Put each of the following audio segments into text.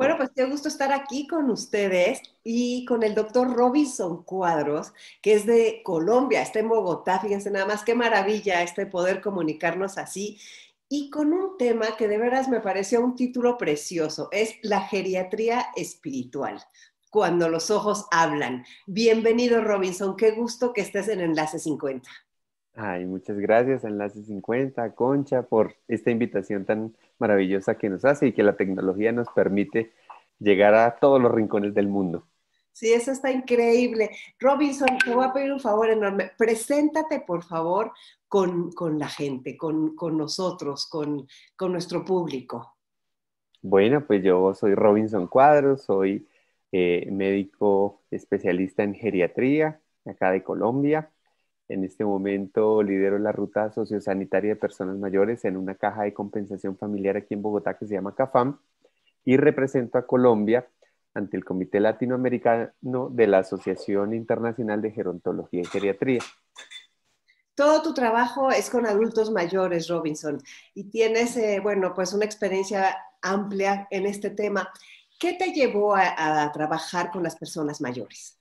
Bueno, pues qué gusto estar aquí con ustedes y con el doctor Robinson Cuadros, que es de Colombia, está en Bogotá, fíjense nada más, qué maravilla este poder comunicarnos así y con un tema que de veras me pareció un título precioso, es la geriatría espiritual, cuando los ojos hablan. Bienvenido Robinson, qué gusto que estés en Enlace 50. Ay, muchas gracias Enlace 50, Concha, por esta invitación tan maravillosa que nos hace y que la tecnología nos permite llegar a todos los rincones del mundo. Sí, eso está increíble. Robinson, te voy a pedir un favor enorme. Preséntate, por favor, con, con la gente, con, con nosotros, con, con, nuestro público. Bueno, pues yo soy Robinson Cuadros, soy eh, médico especialista en geriatría acá de Colombia. En este momento lidero la ruta sociosanitaria de personas mayores en una caja de compensación familiar aquí en Bogotá que se llama CAFAM y represento a Colombia ante el Comité Latinoamericano de la Asociación Internacional de Gerontología y Geriatría. Todo tu trabajo es con adultos mayores, Robinson, y tienes, eh, bueno, pues una experiencia amplia en este tema. ¿Qué te llevó a, trabajar con las personas mayores?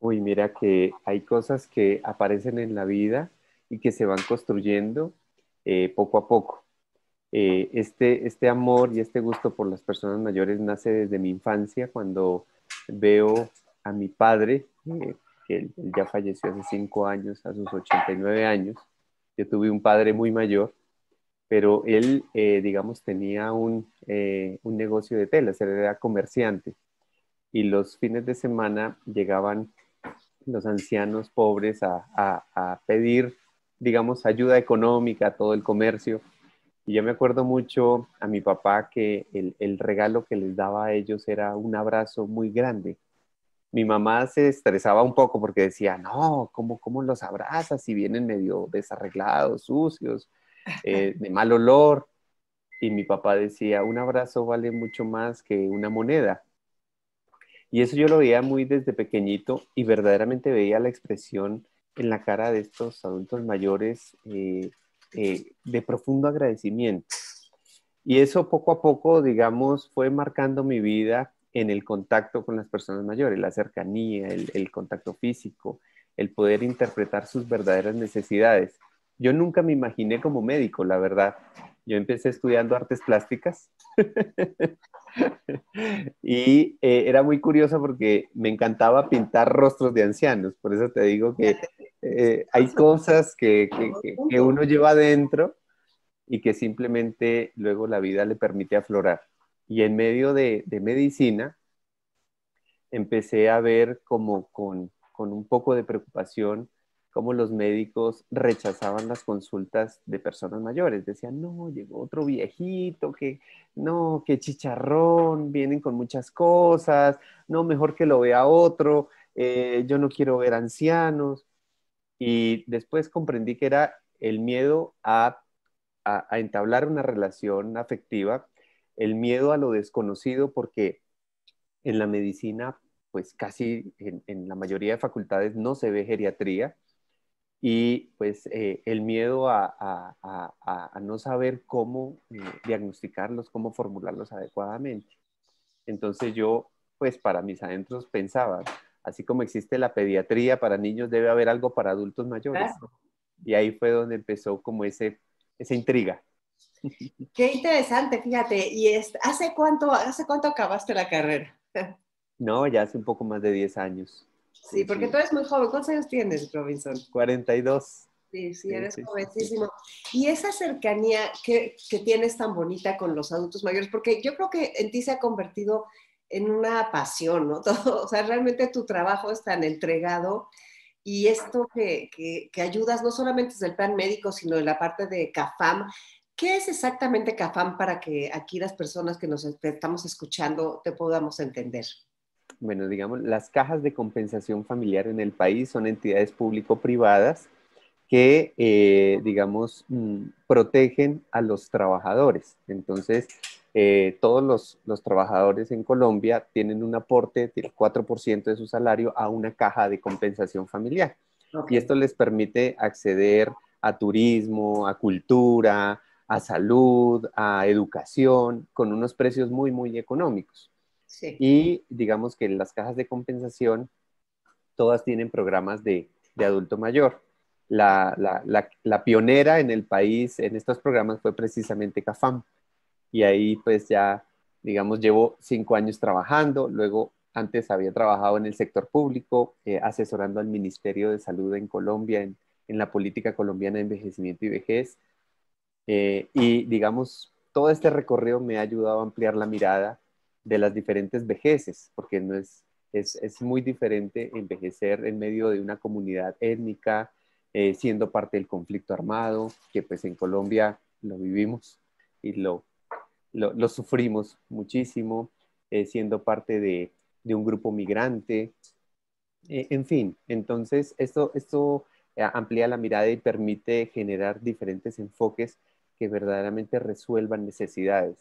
Uy, mira que hay cosas que aparecen en la vida y que se van construyendo eh, poco a poco. Eh, este, este amor y este gusto por las personas mayores nace desde mi infancia, cuando veo a mi padre, eh, que ya falleció hace cinco años, a sus 89 años. Yo tuve un padre muy mayor, pero él, eh, digamos, tenía un, negocio de telas, él era comerciante. Y los fines de semana llegaban los ancianos pobres a, a pedir, digamos, ayuda económica a todo el comercio y yo me acuerdo mucho a mi papá que el, regalo que les daba a ellos era un abrazo muy grande. Mi mamá se estresaba un poco porque decía, no, ¿cómo, cómo los abrazas si vienen medio desarreglados, sucios, eh, de mal olor? Y mi papá decía, un abrazo vale mucho más que una moneda. Y eso yo lo veía muy desde pequeñito y verdaderamente veía la expresión en la cara de estos adultos mayores eh, eh, de profundo agradecimiento. Y eso poco a poco, digamos, fue marcando mi vida en el contacto con las personas mayores, la cercanía, el, el contacto físico, el poder interpretar sus verdaderas necesidades. Yo nunca me imaginé como médico, la verdad. Yo empecé estudiando artes plásticas y eh, era muy curiosa porque me encantaba pintar rostros de ancianos, por eso te digo que eh, hay cosas que, uno lleva adentro y que simplemente luego la vida le permite aflorar. Y en medio de, medicina empecé a ver como con, con un poco de preocupación cómo los médicos rechazaban las consultas de personas mayores. Decían, no, llegó otro viejito, que no, qué chicharrón, vienen con muchas cosas, no, mejor que lo vea otro, eh, yo no quiero ver ancianos. Y después comprendí que era el miedo a, entablar una relación afectiva, el miedo a lo desconocido, porque en la medicina pues casi en, la mayoría de facultades no se ve geriatría, y pues eh, el miedo a, no saber cómo eh, diagnosticarlos, cómo formularlos adecuadamente. Entonces yo, pues para mis adentros pensaba, así como existe la pediatría para niños, debe haber algo para adultos mayores. Y ahí fue donde empezó como ese, esa intriga. Qué interesante, fíjate. ¿Y hace, cuánto, hace cuánto acabaste la carrera? No, ya hace un poco más de 10 años. Sí, porque tú eres muy joven. ¿Cuántos años tienes, Robinson? 42. Sí, sí, eres jovencísimo. y esa cercanía que, tienes tan bonita con los adultos mayores, porque yo creo que en ti se ha convertido en una pasión, ¿no? Todo, o sea, realmente tu trabajo es tan entregado y esto que, que ayudas no solamente desde el plan médico, sino en la parte de CAFAM. ¿Qué es exactamente CAFAM para que aquí las personas que nos estamos escuchando te podamos entender? bueno, digamos, las cajas de compensación familiar en el país son entidades público-privadas que, eh, digamos, mm, protegen a los trabajadores. Entonces, eh, todos los, trabajadores en Colombia tienen un aporte del 4% de su salario a una caja de compensación familiar. Y esto les permite acceder a turismo, a cultura, a salud, a educación, con unos precios muy, muy económicos. Y digamos que las cajas de compensación, todas tienen programas de, adulto mayor. La, pionera en el país en estos programas fue precisamente CAFAM. Y ahí pues ya, digamos, llevo cinco años trabajando. Luego, antes había trabajado en el sector público, eh, asesorando al Ministerio de Salud en Colombia en, la política colombiana de envejecimiento y vejez. Eh, y digamos, todo este recorrido me ha ayudado a ampliar la mirada de las diferentes vejeces, porque no es, muy diferente envejecer en medio de una comunidad étnica, eh, siendo parte del conflicto armado, que pues en Colombia lo vivimos y lo, sufrimos muchísimo, eh, siendo parte de, un grupo migrante. Eh, en fin, entonces esto, esto amplía la mirada y permite generar diferentes enfoques que verdaderamente resuelvan necesidades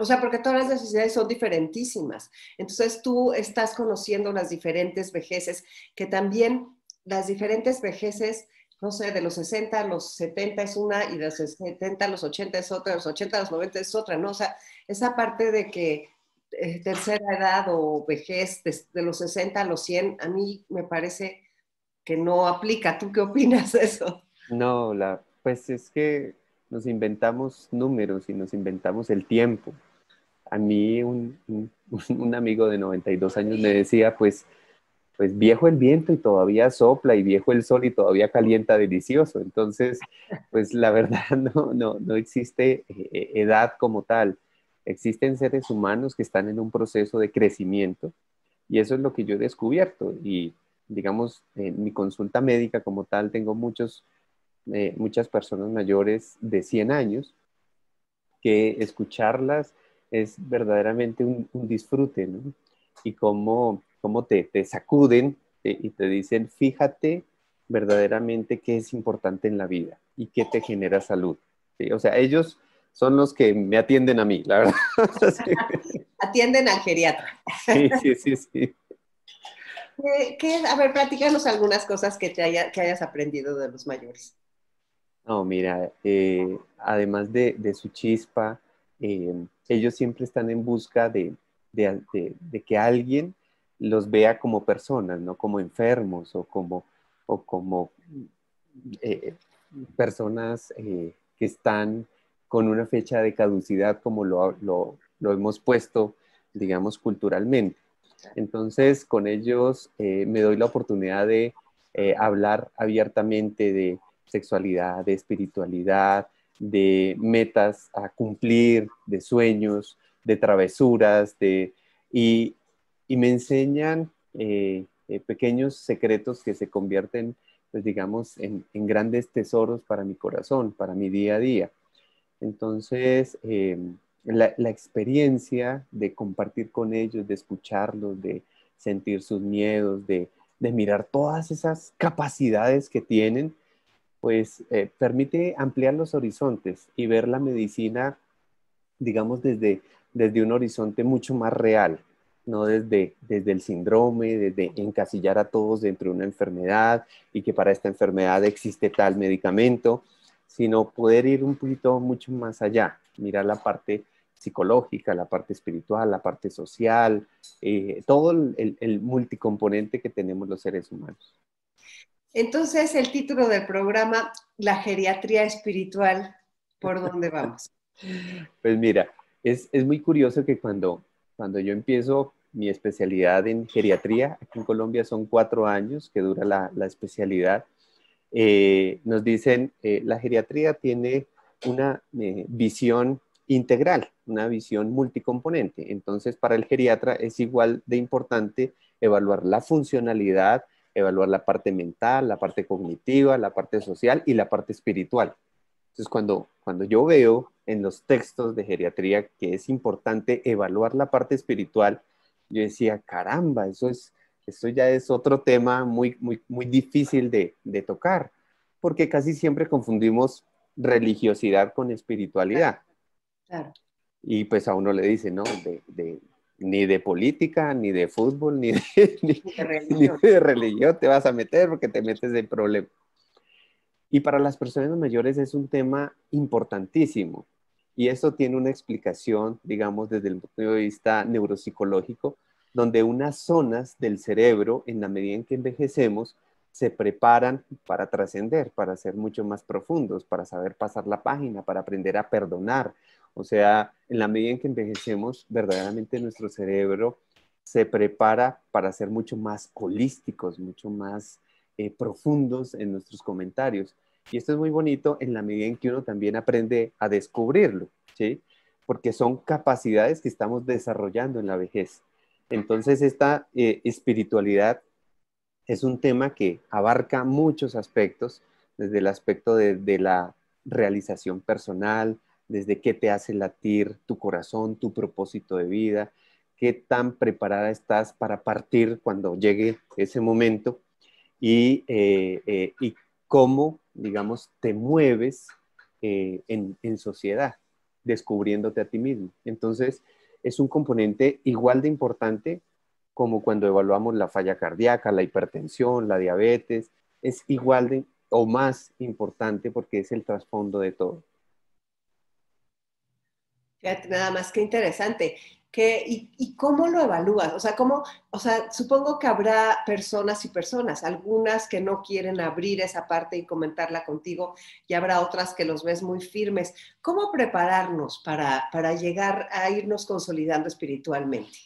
o sea, porque todas las necesidades son diferentísimas. Entonces tú estás conociendo las diferentes vejeces, que también las diferentes vejeces, no sé, de los 60 a los 70 es una y de los 70 a los 80 es otra, de los 80 a los 90 es otra, ¿no? O sea, esa parte de que eh, tercera edad o vejez de, los 60 a los 100, a mí me parece que no aplica. ¿Tú qué opinas de eso? No, la, pues es que nos inventamos números y nos inventamos el tiempo a mí un, un, amigo de 92 años me decía, pues, pues viejo el viento y todavía sopla y viejo el sol y todavía calienta delicioso. Entonces, pues la verdad no, no, no existe eh, edad como tal. Existen seres humanos que están en un proceso de crecimiento y eso es lo que yo he descubierto. Y digamos, en mi consulta médica como tal, tengo muchos, eh, muchas personas mayores de 100 años que escucharlas es verdaderamente un, disfrute, ¿no? Y cómo, cómo te, te, sacuden eh, y te dicen, fíjate verdaderamente qué es importante en la vida y qué te genera salud. O sea, ellos son los que me atienden a mí, la verdad. atienden al geriatra. sí, sí, sí, a ver, platícanos algunas cosas que, te que hayas aprendido de los mayores. No, mira, eh, además de, de, su chispa, Em, ellos siempre están en busca de, que alguien los vea como personas, no como enfermos o como, eh, personas eh, que están con una fecha de caducidad como lo hemos puesto, digamos, culturalmente. Entonces, con ellos eh, me doy la oportunidad de hablar abiertamente de sexualidad, de espiritualidad, de metas a cumplir, de sueños, de travesuras, de, y, me enseñan eh, eh, pequeños secretos que se convierten, pues digamos, en, grandes tesoros para mi corazón, para mi día a día. Entonces, eh, la, experiencia de compartir con ellos, de escucharlos, de sentir sus miedos, de, de mirar todas esas capacidades que tienen, pues eh, permite ampliar los horizontes y ver la medicina, digamos, desde, un horizonte mucho más real, no desde, el síndrome, desde encasillar a todos dentro de una enfermedad y que para esta enfermedad existe tal medicamento, sino poder ir un poquito mucho más allá, mirar la parte psicológica, la parte espiritual, la parte social, eh, todo el, el multicomponente que tenemos los seres humanos. Entonces, el título del programa, La geriatría espiritual, ¿por dónde vamos? Pues mira, es, muy curioso que cuando, cuando yo empiezo mi especialidad en geriatría, aquí en Colombia son cuatro años que dura la, especialidad, eh, nos dicen, eh, la geriatría tiene una eh, visión integral, una visión multicomponente. Entonces, para el geriatra es igual de importante evaluar la funcionalidad, evaluar la parte mental, la parte cognitiva, la parte social y la parte espiritual. Entonces, cuando, cuando yo veo en los textos de geriatría que es importante evaluar la parte espiritual, yo decía, caramba, eso, es, esto ya es otro tema muy, muy, muy difícil de, tocar, porque casi siempre confundimos religiosidad con espiritualidad. Y pues a uno le dice, ¿no? ni de política, ni de fútbol, ni de, religión te vas a meter porque te metes en problemas. Y para las personas mayores es un tema importantísimo. Y eso tiene una explicación, digamos, desde el punto de vista neuropsicológico, donde unas zonas del cerebro, en la medida en que envejecemos, se preparan para trascender, para ser mucho más profundos, para saber pasar la página, para aprender a perdonar, o sea, en la medida en que envejecemos, verdaderamente nuestro cerebro se prepara para ser mucho más holísticos, mucho más eh, profundos en nuestros comentarios. Y esto es muy bonito en la medida en que uno también aprende a descubrirlo, ¿sí? Porque son capacidades que estamos desarrollando en la vejez. Entonces, esta eh, espiritualidad es un tema que abarca muchos aspectos, desde el aspecto de la realización personal, desde qué te hace latir tu corazón, tu propósito de vida, qué tan preparada estás para partir cuando llegue ese momento y, eh, eh, cómo, digamos, te mueves eh, en, en, sociedad, descubriéndote a ti mismo. Entonces, es un componente igual de importante como cuando evaluamos la falla cardíaca, la hipertensión, la diabetes, es igual de o más importante porque es el trasfondo de todo nada más que interesante. y, cómo lo evalúas? O sea, ¿cómo, o sea, supongo que habrá personas y personas, algunas que no quieren abrir esa parte y comentarla contigo, y habrá otras que los ves muy firmes. ¿Cómo prepararnos para, para llegar a irnos consolidando espiritualmente?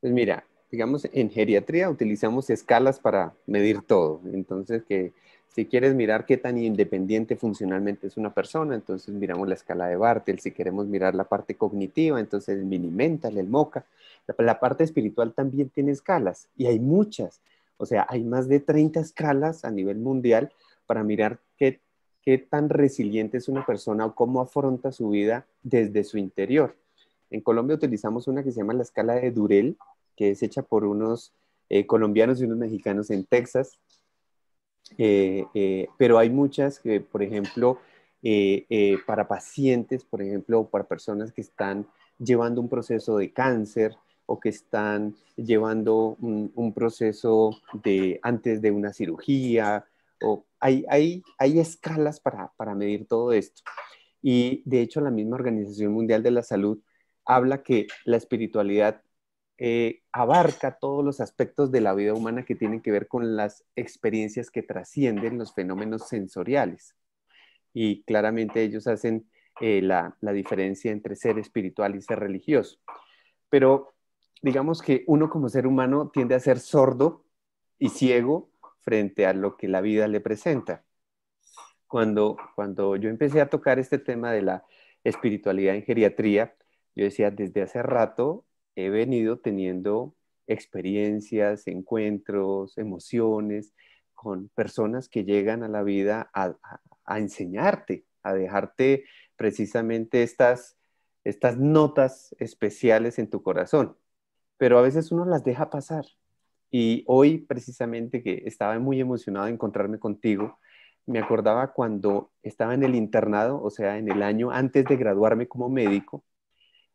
Pues mira, digamos, en geriatría utilizamos escalas para medir todo. Entonces, que si quieres mirar qué tan independiente funcionalmente es una persona, entonces miramos la escala de Bartel. Si queremos mirar la parte cognitiva, entonces el Minimental, el Moca. La, parte espiritual también tiene escalas y hay muchas. O sea, hay más de 30 escalas a nivel mundial para mirar qué, tan resiliente es una persona o cómo afronta su vida desde su interior. En Colombia utilizamos una que se llama la escala de Durel, que es hecha por unos eh, colombianos y unos mexicanos en Texas, eh, eh, pero hay muchas que, por ejemplo, eh, para pacientes, por ejemplo, para personas que están llevando un proceso de cáncer o que están llevando un, proceso de antes de una cirugía, o hay, hay, hay escalas para, para medir todo esto. Y de hecho la misma Organización Mundial de la Salud habla que la espiritualidad eh, abarca todos los aspectos de la vida humana que tienen que ver con las experiencias que trascienden los fenómenos sensoriales. Y claramente ellos hacen eh, la, diferencia entre ser espiritual y ser religioso. Pero digamos que uno como ser humano tiende a ser sordo y ciego frente a lo que la vida le presenta. Cuando, cuando yo empecé a tocar este tema de la espiritualidad en geriatría, yo decía, desde hace rato he venido teniendo experiencias, encuentros, emociones con personas que llegan a la vida a, enseñarte, a dejarte precisamente estas, estas notas especiales en tu corazón. Pero a veces uno las deja pasar. Y hoy precisamente que estaba muy emocionado de encontrarme contigo, me acordaba cuando estaba en el internado, o sea, en el año antes de graduarme como médico,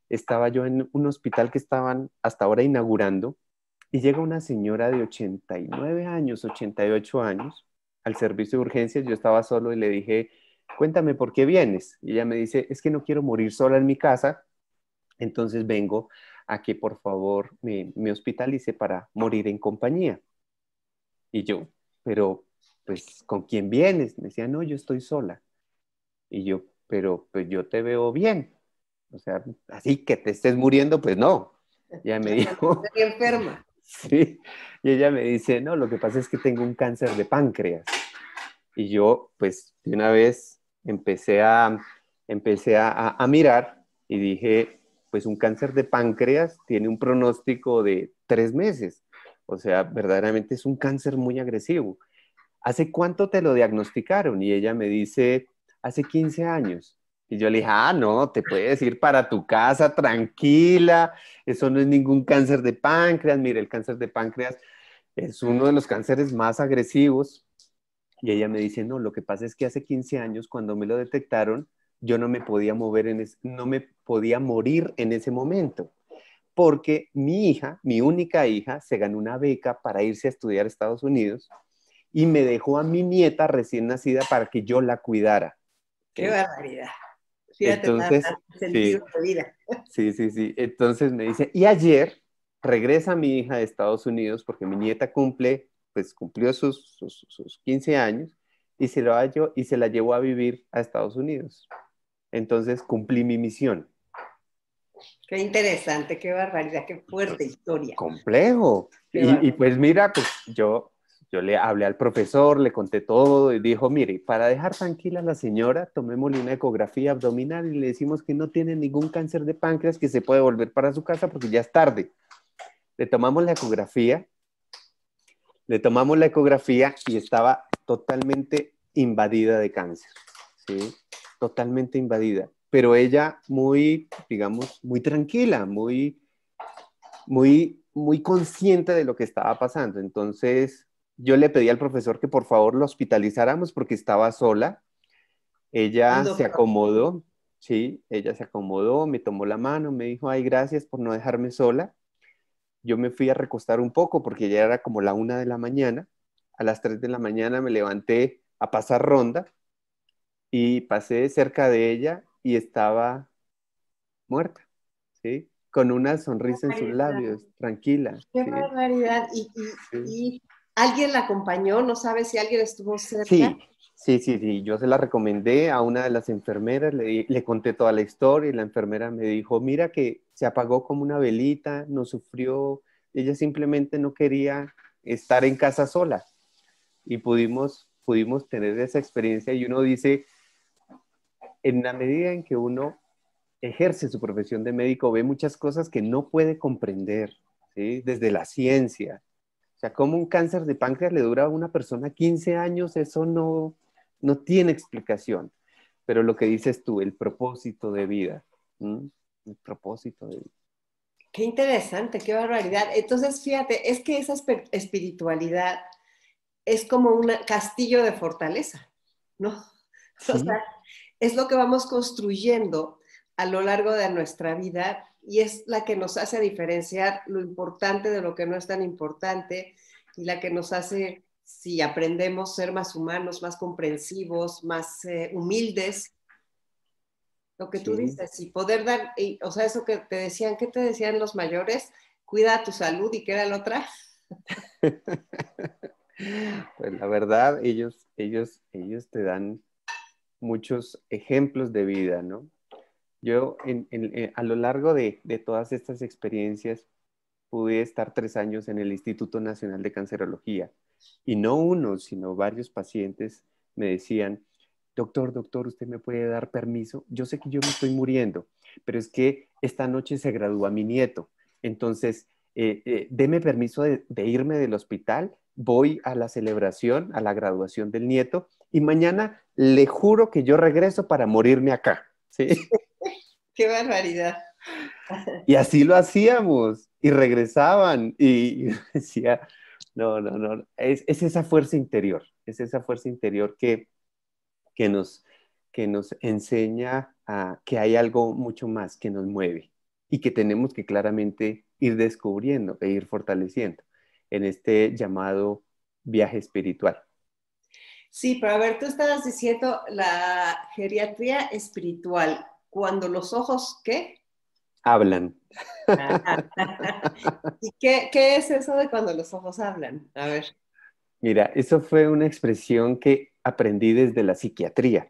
estaba yo en un hospital que estaban hasta ahora inaugurando y llega una señora de 89 años, 88 años, al servicio de urgencias, yo estaba solo y le dije, cuéntame por qué vienes. Y ella me dice, es que no quiero morir sola en mi casa, entonces vengo a que por favor me, me hospitalice para morir en compañía. Y yo, pero pues, ¿con quién vienes? Me decía, no, yo estoy sola. Y yo, pero pues yo te veo bien. O sea, así que te estés muriendo, pues no. Ya me dijo. Estoy enferma. Sí, y ella me dice, no, lo que pasa es que tengo un cáncer de páncreas. Y yo, pues, de una vez empecé a, empecé a, a, mirar y dije, pues un cáncer de páncreas tiene un pronóstico de tres meses. O sea, verdaderamente es un cáncer muy agresivo. ¿Hace cuánto te lo diagnosticaron? Y ella me dice, hace 15 años. Y yo le dije, ah, no, te puedes ir para tu casa tranquila, eso no es ningún cáncer de páncreas, mire, el cáncer de páncreas es uno de los cánceres más agresivos. Y ella me dice, no, lo que pasa es que hace 15 años cuando me lo detectaron, yo no me podía mover, en no me podía morir en ese momento, porque mi hija, mi única hija, se ganó una beca para irse a estudiar a Estados Unidos y me dejó a mi nieta recién nacida para que yo la cuidara. Qué barbaridad. Entonces, sí, sí, sí, Entonces me dice, y ayer regresa mi hija de Estados Unidos porque mi nieta cumple, pues cumplió sus, sus, 15 años y se, lo halló, y se la llevó a vivir a Estados Unidos. Entonces cumplí mi misión. Qué interesante, qué barbaridad, qué fuerte historia. Complejo. Y, y, pues mira, pues yo yo le hablé al profesor, le conté todo y dijo, mire, para dejar tranquila a la señora, tomémosle una ecografía abdominal y le decimos que no tiene ningún cáncer de páncreas, que se puede volver para su casa porque ya es tarde. Le tomamos la ecografía, le tomamos la ecografía y estaba totalmente invadida de cáncer, ¿sí? Totalmente invadida. Pero ella muy, digamos, muy tranquila, muy, muy muy consciente de lo que estaba pasando. Entonces, yo le pedí al profesor que por favor la hospitalizáramos porque estaba sola. Ella se acomodó, sí, ella se acomodó, me tomó la mano, me dijo, ay, gracias por no dejarme sola. Yo me fui a recostar un poco porque ya era como la una de la mañana. A las tres de la mañana me levanté a pasar ronda y pasé cerca de ella y estaba muerta, ¿sí? Con una sonrisa en sus labios, tranquila. Qué barbaridad. y ¿Alguien la acompañó? ¿No sabe si alguien estuvo cerca? Sí, sí, sí, Yo se la recomendé a una de las enfermeras, le, le, conté toda la historia y la enfermera me dijo, mira que se apagó como una velita, no sufrió, ella simplemente no quería estar en casa sola. Y pudimos, pudimos tener esa experiencia y uno dice, en la medida en que uno ejerce su profesión de médico, ve muchas cosas que no puede comprender, ¿sí? desde la ciencia, sea, como un cáncer de páncreas le dura a una persona 15 años, eso no, tiene explicación. Pero lo que dices tú, el propósito de vida. El propósito de vida. Qué interesante, qué barbaridad. Entonces, fíjate, es que esa espiritualidad es como un castillo de fortaleza, ¿no? O sea, es lo que vamos construyendo a lo largo de nuestra vida y es la que nos hace diferenciar lo importante de lo que no es tan importante y la que nos hace, si aprendemos, ser más humanos, más comprensivos, más eh, humildes. Lo que tú dices, y poder dar, o sea, eso que te decían, ¿qué te decían los mayores? Cuida tu salud y queda la otra. pues la verdad, ellos, ellos, ellos te dan muchos ejemplos de vida, ¿no? Yo eh, a lo largo de, todas estas experiencias pude estar tres años en el Instituto Nacional de Cancerología y no uno, sino varios pacientes me decían, doctor, doctor, usted me puede dar permiso, yo sé que yo me estoy muriendo, pero es que esta noche se gradúa mi nieto, entonces déme eh, eh, deme permiso de, de irme del hospital, voy a la celebración, a la graduación del nieto y mañana le juro que yo regreso para morirme acá. ¿sí? Qué barbaridad. Y así lo hacíamos y regresaban y, decía, no, no, no, es, esa fuerza interior, es esa fuerza interior que, que, nos, que nos enseña a, que hay algo mucho más que nos mueve y que tenemos que claramente ir descubriendo e ir fortaleciendo en este llamado viaje espiritual. Sí, pero a ver, tú estabas diciendo la geriatría espiritual cuando los ojos, ¿qué? Hablan. qué, es eso de cuando los ojos hablan? A ver. Mira, eso fue una expresión que aprendí desde la psiquiatría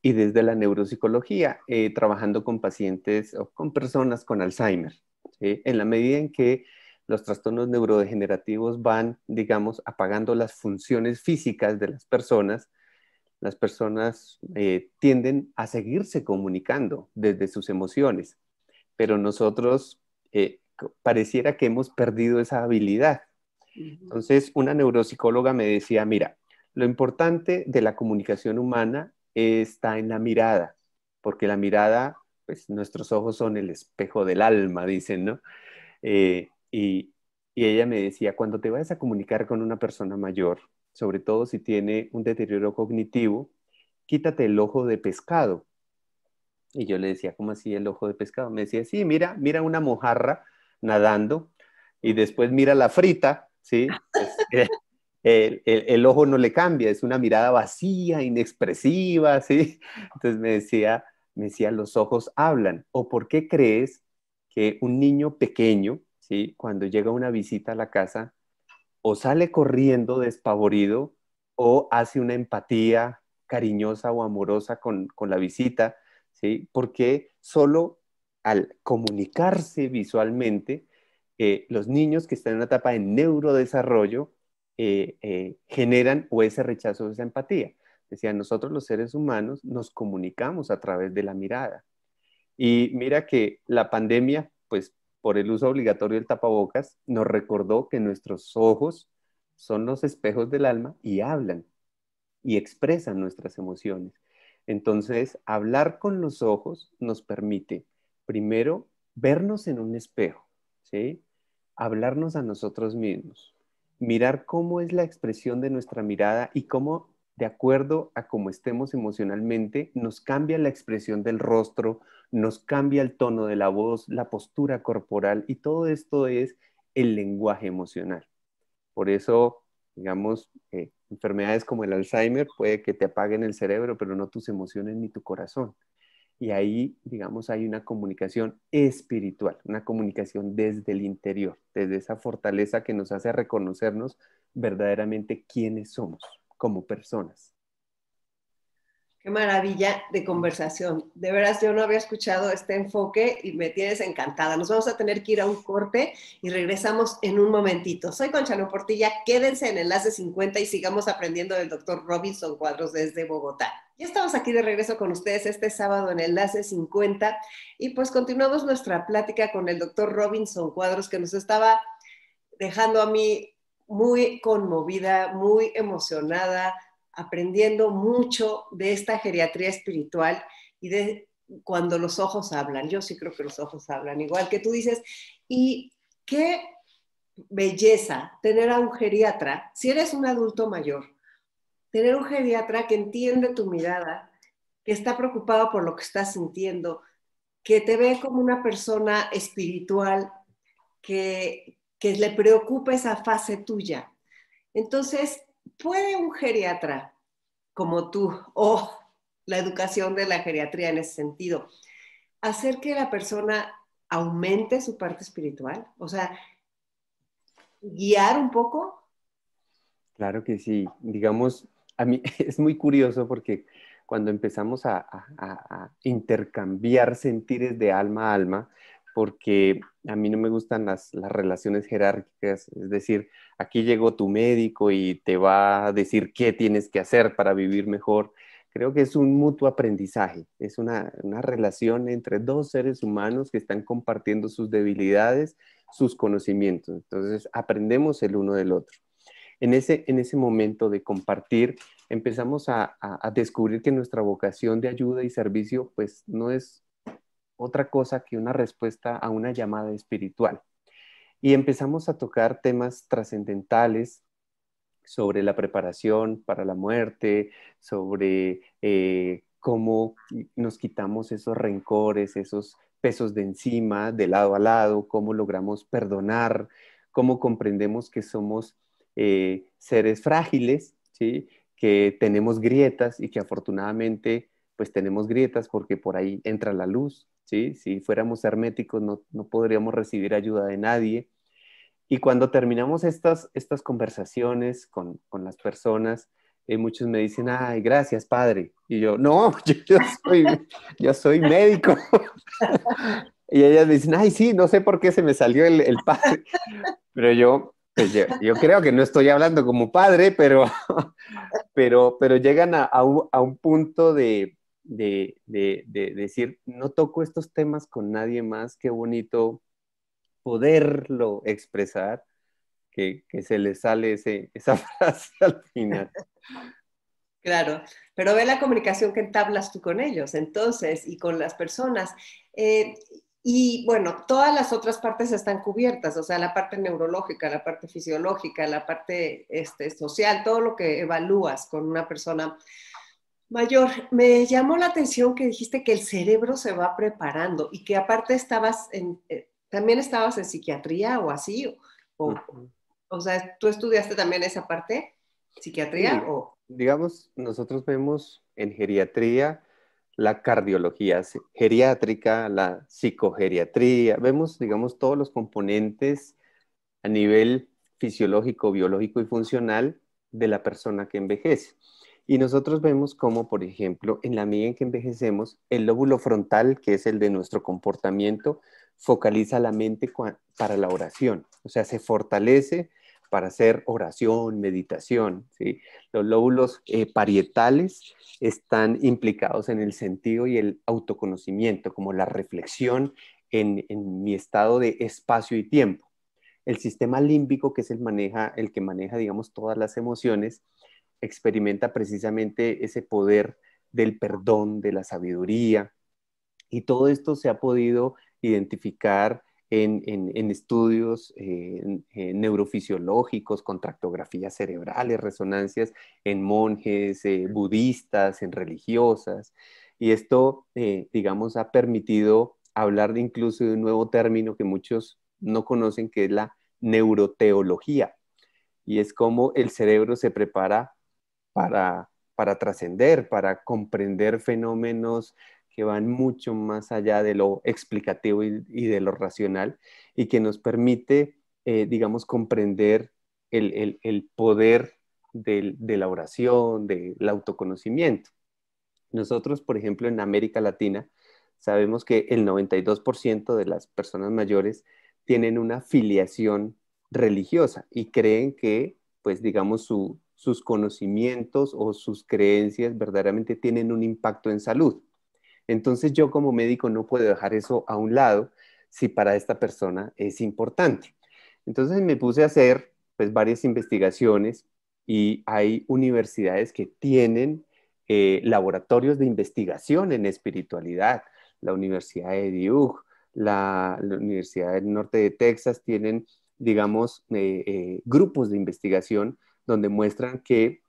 y desde la neuropsicología, eh, trabajando con pacientes o con personas con Alzheimer. En la medida en que los trastornos neurodegenerativos van, digamos, apagando las funciones físicas de las personas, las personas eh, tienden a seguirse comunicando desde sus emociones, pero nosotros eh, pareciera que hemos perdido esa habilidad. Entonces, una neuropsicóloga me decía, mira, lo importante de la comunicación humana está en la mirada, porque la mirada, pues nuestros ojos son el espejo del alma, dicen, ¿no? Eh, y, y ella me decía, cuando te vayas a comunicar con una persona mayor, sobre todo si tiene un deterioro cognitivo, quítate el ojo de pescado. Y yo le decía, ¿cómo así el ojo de pescado? Me decía, sí, mira, mira una mojarra nadando y después mira la frita, ¿sí? el, ojo no le cambia, es una mirada vacía, inexpresiva, ¿sí? Entonces me decía, me decía, los ojos hablan. ¿O por qué crees que un niño pequeño, ¿sí? Cuando llega una visita a la casa, o sale corriendo despavorido o hace una empatía cariñosa o amorosa con, la visita, ¿sí? Porque solo al comunicarse visualmente, eh, los niños que están en una etapa de neurodesarrollo eh, eh, generan o ese rechazo o esa empatía. Decía, nosotros los seres humanos nos comunicamos a través de la mirada. Y mira que la pandemia, pues por el uso obligatorio del tapabocas, nos recordó que nuestros ojos son los espejos del alma y hablan y expresan nuestras emociones. Entonces, hablar con los ojos nos permite, primero, vernos en un espejo, ¿sí? Hablarnos a nosotros mismos, mirar cómo es la expresión de nuestra mirada y cómo de acuerdo a cómo estemos emocionalmente, nos cambia la expresión del rostro, nos cambia el tono de la voz, la postura corporal y todo esto es el lenguaje emocional. Por eso, digamos, eh, enfermedades como el Alzheimer puede que te apaguen el cerebro, pero no tus emociones ni tu corazón. Y ahí, digamos, hay una comunicación espiritual, una comunicación desde el interior, desde esa fortaleza que nos hace reconocernos verdaderamente quiénes somos como personas. Qué maravilla de conversación. De veras, yo no había escuchado este enfoque y me tienes encantada. Nos vamos a tener que ir a un corte y regresamos en un momentito. Soy Conchano Portilla, quédense en Enlace 50 y sigamos aprendiendo del doctor Robinson Cuadros desde Bogotá. Ya estamos aquí de regreso con ustedes este sábado en Enlace 50 y pues continuamos nuestra plática con el doctor Robinson Cuadros que nos estaba dejando a mí muy conmovida, muy emocionada, aprendiendo mucho de esta geriatría espiritual y de cuando los ojos hablan. Yo sí creo que los ojos hablan, igual que tú dices. Y qué belleza tener a un geriatra, si eres un adulto mayor, tener un geriatra que entiende tu mirada, que está preocupado por lo que estás sintiendo, que te ve como una persona espiritual, que, que le preocupa esa fase tuya. Entonces, ¿puede un geriatra como tú o la educación de la geriatría en ese sentido hacer que la persona aumente su parte espiritual? O sea, guiar un poco. Claro que sí. Digamos, a mí es muy curioso porque cuando empezamos a, a intercambiar sentires de alma a alma, porque a mí no me gustan las, relaciones jerárquicas, es decir, aquí llegó tu médico y te va a decir qué tienes que hacer para vivir mejor. Creo que es un mutuo aprendizaje, es una, relación entre dos seres humanos que están compartiendo sus debilidades, sus conocimientos. Entonces, aprendemos el uno del otro. En ese, en ese momento de compartir, empezamos a, a descubrir que nuestra vocación de ayuda y servicio, pues no es otra cosa que una respuesta a una llamada espiritual. Y empezamos a tocar temas trascendentales sobre la preparación para la muerte, sobre eh, cómo nos quitamos esos rencores, esos pesos de encima, de lado a lado, cómo logramos perdonar, cómo comprendemos que somos eh, seres frágiles, que tenemos grietas y que afortunadamente pues tenemos grietas porque por ahí entra la luz, ¿sí? Si fuéramos herméticos no, no podríamos recibir ayuda de nadie. Y cuando terminamos estas, estas conversaciones con, con las personas, eh, muchos me dicen, ay, gracias, padre. Y yo, no, yo, soy, yo soy médico. y ellas me dicen, ay, sí, no sé por qué se me salió el, padre. Pero pues, yo, yo, creo que no estoy hablando como padre, pero, pero, pero llegan a, a un punto de, de, decir, no toco estos temas con nadie más, qué bonito poderlo expresar, que, se le sale esa frase al final. Claro, pero ve la comunicación que entablas tú con ellos, entonces, y con las personas. Eh, y bueno, todas las otras partes están cubiertas, o sea, la parte neurológica, la parte fisiológica, la parte este, social, todo lo que evalúas con una persona Mayor, me llamó la atención que dijiste que el cerebro se va preparando y que aparte estabas en, eh, también estabas en psiquiatría o así, o, o, sea, ¿tú estudiaste también esa parte? ¿Psiquiatría o...? Digamos, nosotros vemos en geriatría la cardiología geriátrica, la psicogeriatría, vemos, digamos, todos los componentes a nivel fisiológico, biológico y funcional de la persona que envejece. Y nosotros vemos cómo, por ejemplo, en la medida en que envejecemos, el lóbulo frontal, que es el de nuestro comportamiento, focaliza la mente para la oración, o sea, se fortalece para hacer oración, meditación. Los lóbulos eh, parietales están implicados en el sentido y el autoconocimiento, como la reflexión en, mi estado de espacio y tiempo. El sistema límbico, que es el, maneja, el que maneja, digamos, todas las emociones, experimenta precisamente ese poder del perdón, de la sabiduría. Y todo esto se ha podido identificar en, estudios neurofisiológicos con neurofisiológicos, cerebrales, resonancias en monjes eh, budistas, en religiosas. Y esto, eh, digamos, ha permitido hablar incluso de un nuevo término que muchos no conocen, que es la neuroteología. Y es como el cerebro se prepara para, para trascender, para comprender fenómenos que van mucho más allá de lo explicativo y, de lo racional y que nos permite, eh, digamos, comprender el, poder de la oración, del autoconocimiento. Nosotros, por ejemplo, en América Latina, sabemos que el 92% de las personas mayores tienen una filiación religiosa y creen que, pues digamos, su, sus conocimientos o sus creencias verdaderamente tienen un impacto en salud. Entonces yo como médico no puedo dejar eso a un lado si para esta persona es importante. Entonces me puse a hacer pues varias investigaciones y hay universidades que tienen eh, laboratorios de investigación en espiritualidad. La Universidad de Duke, la, Universidad del Norte de Texas tienen, digamos, eh, eh, grupos de investigación donde muestran que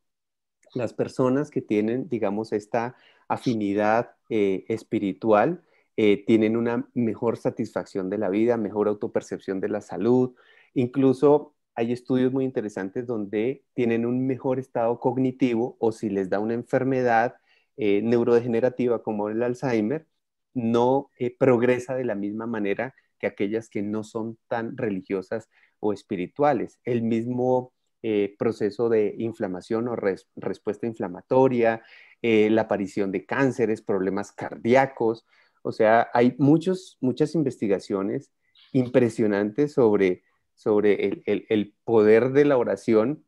las personas que tienen, digamos, esta afinidad eh, espiritual, eh, tienen una mejor satisfacción de la vida, mejor autopercepción de la salud, incluso hay estudios muy interesantes donde tienen un mejor estado cognitivo o si les da una enfermedad eh, neurodegenerativa como el Alzheimer, no progresa de la misma manera que aquellas que no son tan religiosas o espirituales. El mismo eh, proceso de inflamación o respuesta inflamatoria, eh, la aparición de cánceres, problemas cardíacos. O sea, hay muchos, muchas investigaciones impresionantes sobre, sobre el, poder de la oración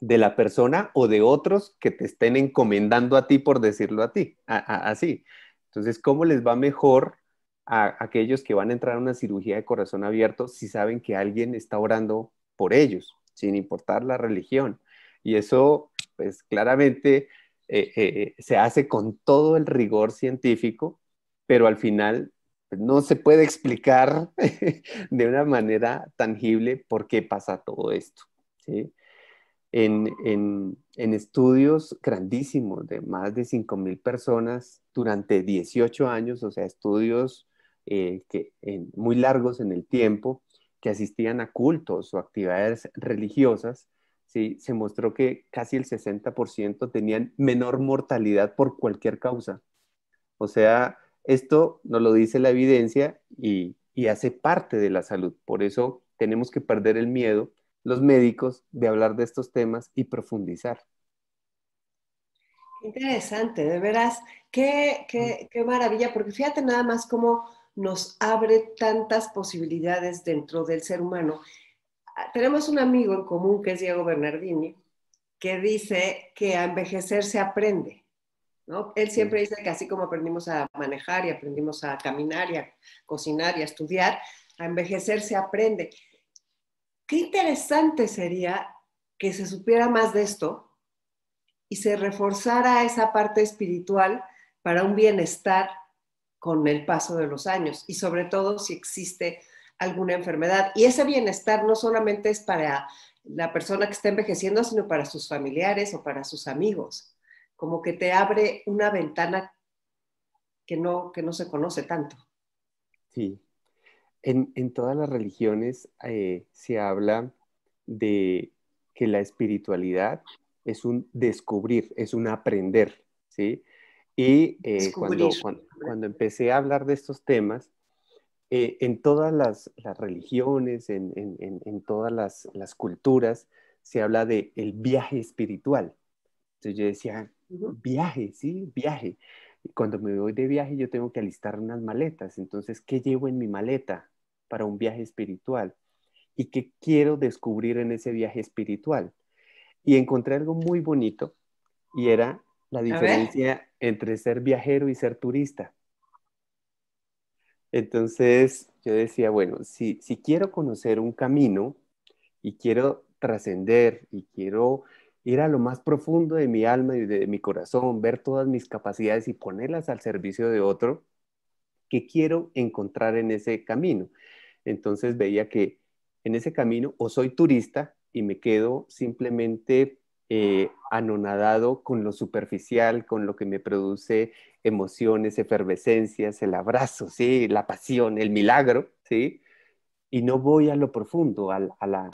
de la persona o de otros que te estén encomendando a ti por decirlo a ti, así. Entonces, ¿cómo les va mejor a aquellos que van a entrar a una cirugía de corazón abierto si saben que alguien está orando por ellos? sin importar la religión. Y eso, pues claramente, eh, eh, se hace con todo el rigor científico, pero al final pues, no se puede explicar de una manera tangible por qué pasa todo esto. En, estudios grandísimos de más de 5.000 personas durante 18 años, o sea, estudios eh, que, muy largos en el tiempo, que asistían a cultos o actividades religiosas, ¿sí? se mostró que casi el 60% tenían menor mortalidad por cualquier causa. O sea, esto nos lo dice la evidencia y, hace parte de la salud. Por eso tenemos que perder el miedo, los médicos, de hablar de estos temas y profundizar. Interesante, de veras, qué, qué maravilla, porque fíjate nada más cómo nos abre tantas posibilidades dentro del ser humano. Ah, tenemos un amigo en común que es Diego Bernardini, que dice que a envejecer se aprende. ¿no? Él siempre dice que así como aprendimos a manejar y aprendimos a caminar y a cocinar y a estudiar, a envejecer se aprende. Qué interesante sería que se supiera más de esto y se reforzara esa parte espiritual para un bienestar con el paso de los años y sobre todo si existe alguna enfermedad. Y ese bienestar no solamente es para la persona que está envejeciendo, sino para sus familiares o para sus amigos. Como que te abre una ventana que no, que no se conoce tanto. Sí. En, todas las religiones eh, se habla de que la espiritualidad es un descubrir, es un aprender, ¿sí? Y eh, cuando, cuando, empecé a hablar de estos temas, eh, en todas las, religiones, en, todas las, culturas, se habla de el viaje espiritual. Entonces yo decía, viaje, sí, viaje. Y cuando me voy de viaje yo tengo que alistar unas maletas. Entonces, ¿qué llevo en mi maleta para un viaje espiritual? ¿Y qué quiero descubrir en ese viaje espiritual? Y encontré algo muy bonito y era la diferencia entre ser viajero y ser turista. Entonces yo decía, bueno, si, si quiero conocer un camino y quiero trascender y quiero ir a lo más profundo de mi alma y de mi corazón, ver todas mis capacidades y ponerlas al servicio de otro, ¿qué quiero encontrar en ese camino? Entonces veía que en ese camino o soy turista y me quedo simplemente eh, anonadado con lo superficial, con lo que me produce emociones, efervescencias, el abrazo, ¿sí? la pasión, el milagro, ¿sí? y no voy a lo profundo, a, la,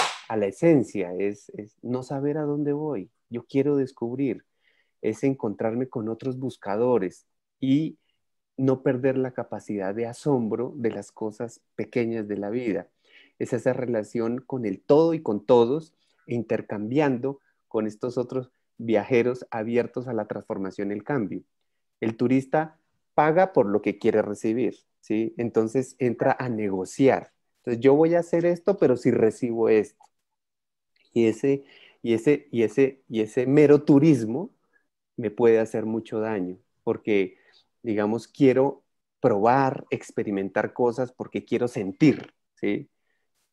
esencia, es, es no saber a dónde voy, yo quiero descubrir, es encontrarme con otros buscadores y no perder la capacidad de asombro de las cosas pequeñas de la vida. Es esa relación con el todo y con todos, intercambiando con estos otros viajeros abiertos a la transformación y el cambio. El turista paga por lo que quiere recibir, ¿sí? Entonces entra a negociar. Entonces yo voy a hacer esto, pero si recibo esto. Y ese, y ese, y ese, y ese mero turismo me puede hacer mucho daño, porque, digamos, quiero probar, experimentar cosas porque quiero sentir, ¿sí?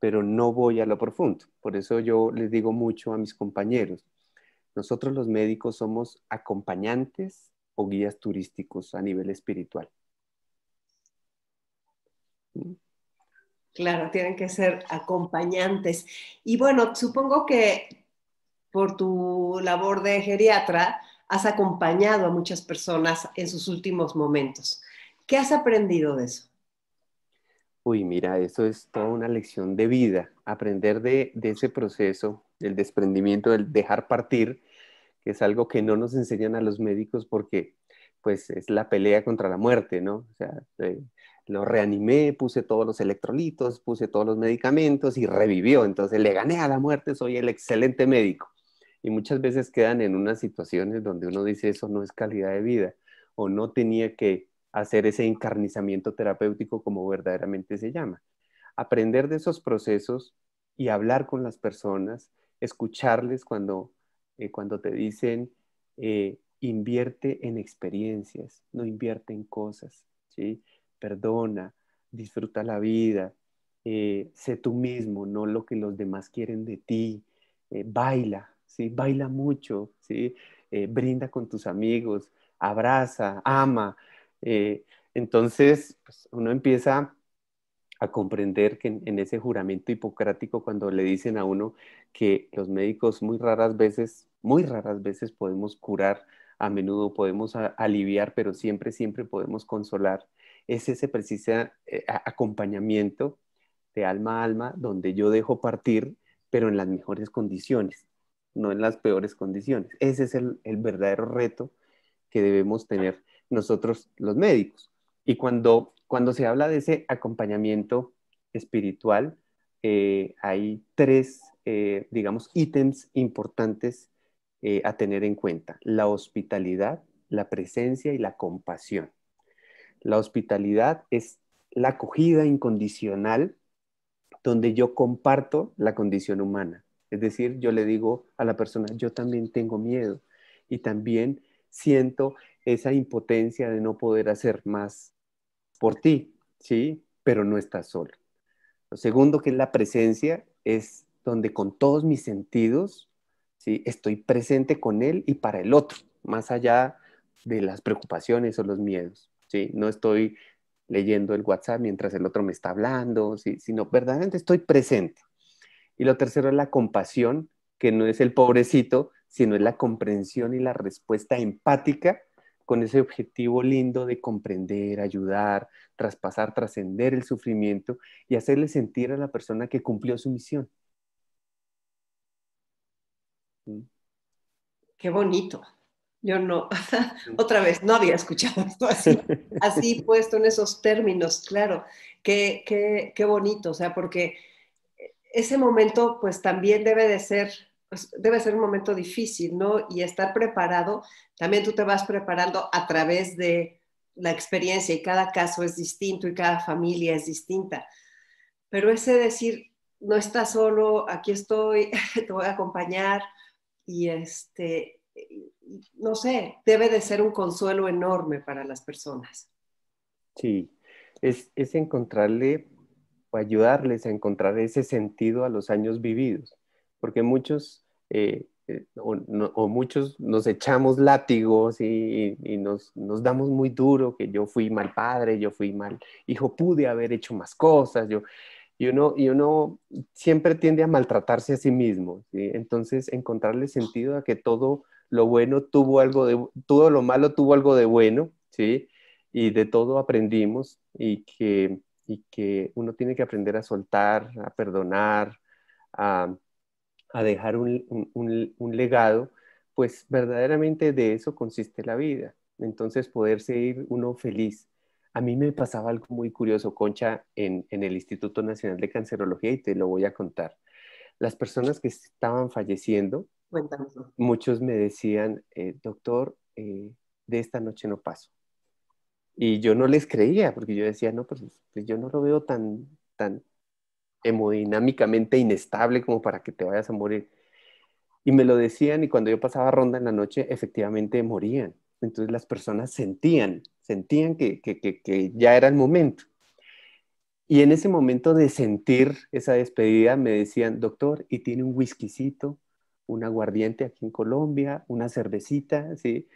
pero no voy a lo profundo. Por eso yo les digo mucho a mis compañeros, nosotros los médicos somos acompañantes o guías turísticos a nivel espiritual. ¿Mm? Claro, tienen que ser acompañantes. Y bueno, supongo que por tu labor de geriatra has acompañado a muchas personas en sus últimos momentos. ¿Qué has aprendido de eso? Uy, mira, eso es toda una lección de vida, aprender de, ese proceso, el desprendimiento, el dejar partir, que es algo que no nos enseñan a los médicos porque pues es la pelea contra la muerte, ¿no? O sea, eh, lo reanimé, puse todos los electrolitos, puse todos los medicamentos y revivió, entonces le gané a la muerte, soy el excelente médico. Y muchas veces quedan en unas situaciones donde uno dice eso no es calidad de vida o no tenía que hacer ese encarnizamiento terapéutico como verdaderamente se llama. Aprender de esos procesos y hablar con las personas, escucharles cuando, eh, te dicen, eh, invierte en experiencias, no invierte en cosas, ¿sí? Perdona, disfruta la vida, eh, sé tú mismo, no lo que los demás quieren de ti, baila, ¿sí? Baila mucho, ¿sí? brinda con tus amigos, abraza, ama, eh, entonces, pues, uno empieza a comprender que en, ese juramento hipocrático, cuando le dicen a uno que los médicos muy raras veces, muy raras veces podemos curar, a menudo podemos aliviar, pero siempre, siempre podemos consolar, es ese preciso eh, acompañamiento de alma a alma, donde yo dejo partir, pero en las mejores condiciones, no en las peores condiciones. Ese es el verdadero reto que debemos tener nosotros los médicos. Y cuando, cuando se habla de ese acompañamiento espiritual, eh, hay tres, eh, digamos, ítems importantes eh, a tener en cuenta. La hospitalidad, la presencia y la compasión. La hospitalidad es la acogida incondicional donde yo comparto la condición humana. Es decir, yo le digo a la persona, yo también tengo miedo y también siento esa impotencia de no poder hacer más por ti, ¿sí? Pero no estás solo. Lo segundo, que es la presencia, es donde con todos mis sentidos, ¿sí? Estoy presente con él y para el otro, más allá de las preocupaciones o los miedos, ¿sí? No estoy leyendo el WhatsApp mientras el otro me está hablando, ¿sí? sino verdaderamente estoy presente. Y lo tercero es la compasión, que no es el pobrecito, sino es la comprensión y la respuesta empática con ese objetivo lindo de comprender, ayudar, traspasar, trascender el sufrimiento y hacerle sentir a la persona que cumplió su misión. Mm. Qué bonito. Yo no, otra vez, no había escuchado esto así, así puesto en esos términos, claro. Qué, qué, qué bonito, o sea, porque ese momento pues también debe de ser pues, debe ser un momento difícil, ¿no? Y estar preparado, también tú te vas preparando a través de la experiencia y cada caso es distinto y cada familia es distinta. Pero ese decir, no estás solo, aquí estoy, te voy a acompañar y este, no sé, debe de ser un consuelo enorme para las personas. Sí, es encontrarle o ayudarles a encontrar ese sentido a los años vividos porque muchos eh, eh, o, muchos nos echamos látigos y, nos, nos, damos muy duro, que yo fui mal padre, yo fui mal hijo, pude haber hecho más cosas, yo, y, uno, y uno siempre tiende a maltratarse a sí mismo, ¿sí? entonces encontrarle sentido a que todo lo bueno tuvo algo de, todo lo malo tuvo algo de bueno, ¿sí? y de todo aprendimos y que, y que uno tiene que aprender a soltar, a perdonar, a a dejar un, legado, pues verdaderamente de eso consiste la vida. Entonces poder seguir uno feliz. A mí me pasaba algo muy curioso, Concha, en, el Instituto Nacional de Cancerología y te lo voy a contar. Las personas que estaban falleciendo, muchos me decían, eh, doctor, eh, de esta noche no paso. Y yo no les creía, porque yo decía, no, pues, pues yo no lo veo tan, tan, hemodinámicamente inestable como para que te vayas a morir. Y me lo decían y cuando yo pasaba ronda en la noche, efectivamente morían. Entonces las personas sentían, sentían que, ya era el momento. Y en ese momento de sentir esa despedida, me decían, doctor, y tiene un whiskycito, un aguardiente aquí en Colombia, una cervecita, ¿sí?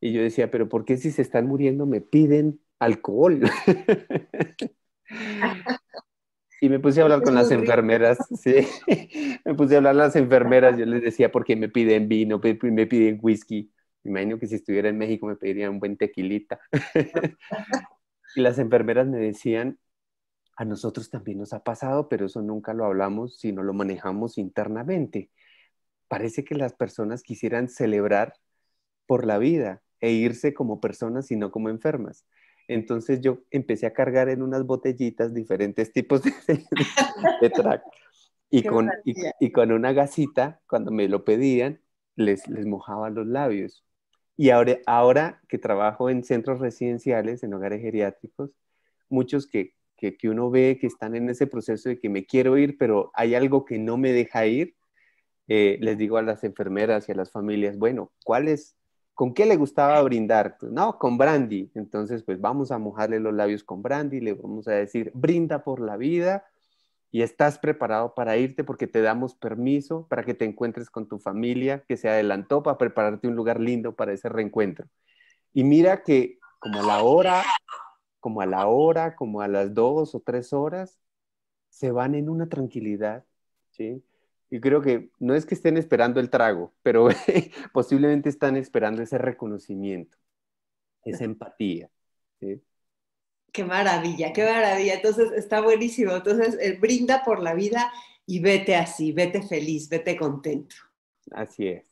Y yo decía, pero ¿por qué si se están muriendo me piden alcohol? Y me puse a hablar con las enfermeras, sí. Me puse a hablar con las enfermeras, yo les decía por qué me piden vino, me piden whisky. Me imagino que si estuviera en México me pedirían un buen tequilita. y las enfermeras me decían, a nosotros también nos ha pasado, pero eso nunca lo hablamos, sino lo manejamos internamente. Parece que las personas quisieran celebrar por la vida e irse como personas y no como enfermas. Entonces yo empecé a cargar en unas botellitas diferentes tipos de, de Y con, y, con, una gasita, cuando me lo pedían, les, les mojaba los labios. Y ahora, ahora que trabajo en centros residenciales, en hogares geriátricos, muchos que, uno ve que están en ese proceso de que me quiero ir, pero hay algo que no me deja ir, eh, les digo a las enfermeras y a las familias, bueno, ¿cuál es ¿Con qué le gustaba brindar? Pues, no, con brandy. Entonces, pues vamos a mojarle los labios con brandy, le vamos a decir, brinda por la vida y estás preparado para irte porque te damos permiso para que te encuentres con tu familia que se adelantó para prepararte un lugar lindo para ese reencuentro. Y mira que como a la hora, como a la hora, como a las dos o tres horas, se van en una tranquilidad, ¿sí? yo creo que no es que estén esperando el trago, pero posiblemente están esperando ese reconocimiento, esa empatía. ¿sí? Qué maravilla, qué maravilla. Entonces está buenísimo. Entonces eh, brinda por la vida y vete así, vete feliz, vete contento. Así es.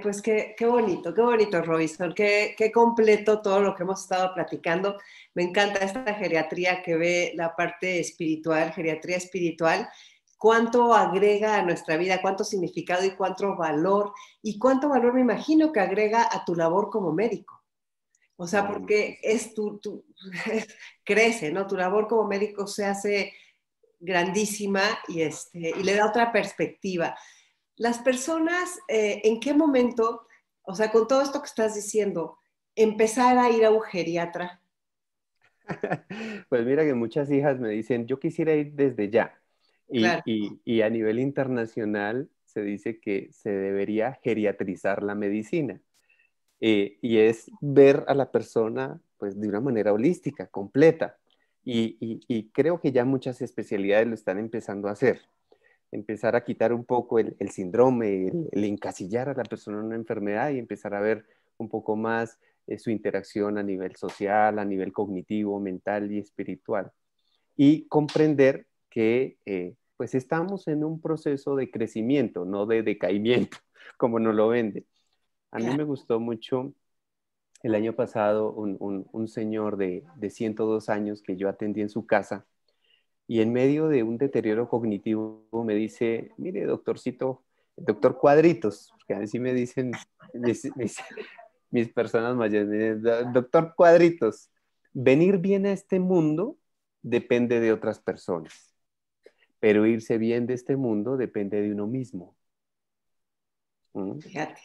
pues qué, qué, bonito, qué bonito, Robinson, qué, qué, completo todo lo que hemos estado platicando. Me encanta esta geriatría que ve la parte espiritual, geriatría espiritual, cuánto agrega a nuestra vida, cuánto significado y cuánto valor, y cuánto valor me imagino que agrega a tu labor como médico. O sea, porque es tu, crece, ¿no? Tu labor como médico se hace grandísima y, este, le da otra perspectiva. Las personas, eh, ¿en qué momento, o sea, con todo esto que estás diciendo, empezar a ir a un geriatra? Pues mira que muchas hijas me dicen, yo quisiera ir desde ya, y, a nivel internacional se dice que se debería geriatrizar la medicina. Eh, y es ver a la persona pues de una manera holística, completa. Y, creo que ya muchas especialidades lo están empezando a hacer. Empezar a quitar un poco el, síndrome, el, encasillar a la persona en una enfermedad y empezar a ver un poco más eh, su interacción a nivel social, a nivel cognitivo, mental y espiritual. Y comprender que eh, pues estamos en un proceso de crecimiento, no de decaimiento, como nos lo vende A mí me gustó mucho el año pasado un, señor de, 102 años que yo atendí en su casa y en medio de un deterioro cognitivo me dice, mire, doctorcito, doctor Cuadritos, que así me dicen mis personas mayores, doctor Cuadritos, venir bien a este mundo depende de otras personas pero irse bien de este mundo depende de uno mismo. Mm. Fíjate.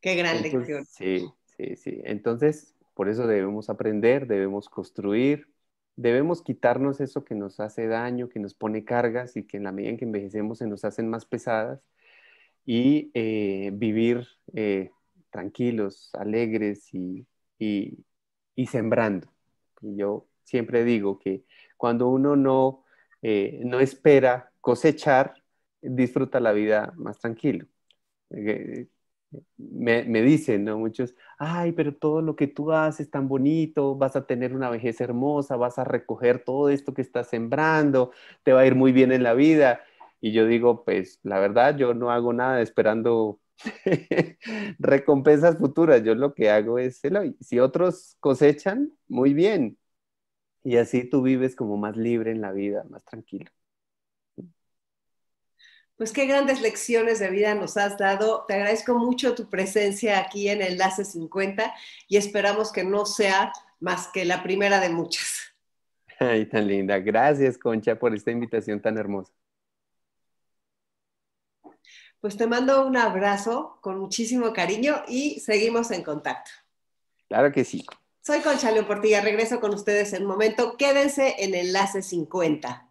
Qué gran pues, lección. Sí, sí, sí. Entonces, por eso debemos aprender, debemos construir, debemos quitarnos eso que nos hace daño, que nos pone cargas y que en la medida en que envejecemos se nos hacen más pesadas y eh, vivir eh, tranquilos, alegres y, y, y sembrando. yo siempre digo que cuando uno no eh, no espera cosechar, disfruta la vida más tranquilo. Eh, me, dicen, ¿no? Muchos, ay, pero todo lo que tú haces tan bonito, vas a tener una vejez hermosa, vas a recoger todo esto que estás sembrando, te va a ir muy bien en la vida. Y yo digo, pues la verdad, yo no hago nada esperando recompensas futuras, yo lo que hago es el hoy. Si otros cosechan, muy bien, y así tú vives como más libre en la vida, más tranquilo. Pues qué grandes lecciones de vida nos has dado. Te agradezco mucho tu presencia aquí en Enlace 50 y esperamos que no sea más que la primera de muchas. Ay, tan linda. Gracias, Concha, por esta invitación tan hermosa. Pues te mando un abrazo con muchísimo cariño y seguimos en contacto. Claro que sí. Soy Concha Portilla, regreso con ustedes en un momento. Quédense en Enlace 50.